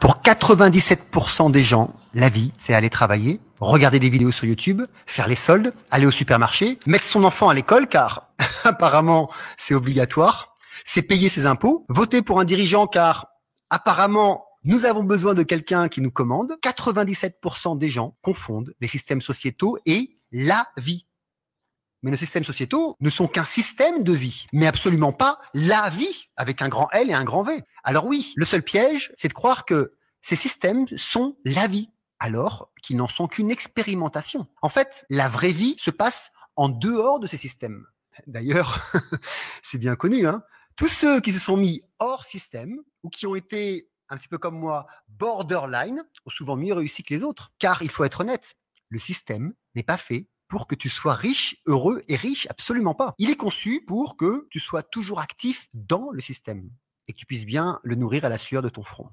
Pour 97% des gens, la vie, c'est aller travailler, regarder des vidéos sur YouTube, faire les soldes, aller au supermarché, mettre son enfant à l'école, car apparemment c'est obligatoire, c'est payer ses impôts, voter pour un dirigeant, car apparemment nous avons besoin de quelqu'un qui nous commande. 97% des gens confondent les systèmes sociétaux et la vie mais nos systèmes sociétaux ne sont qu'un système de vie, mais absolument pas la vie avec un grand L et un grand V. Alors oui, le seul piège, c'est de croire que ces systèmes sont la vie, alors qu'ils n'en sont qu'une expérimentation. En fait, la vraie vie se passe en dehors de ces systèmes. D'ailleurs, c'est bien connu, hein. tous ceux qui se sont mis hors système ou qui ont été un petit peu comme moi borderline ont souvent mieux réussi que les autres, car il faut être honnête, le système n'est pas fait pour que tu sois riche, heureux et riche, absolument pas. Il est conçu pour que tu sois toujours actif dans le système et que tu puisses bien le nourrir à la sueur de ton front.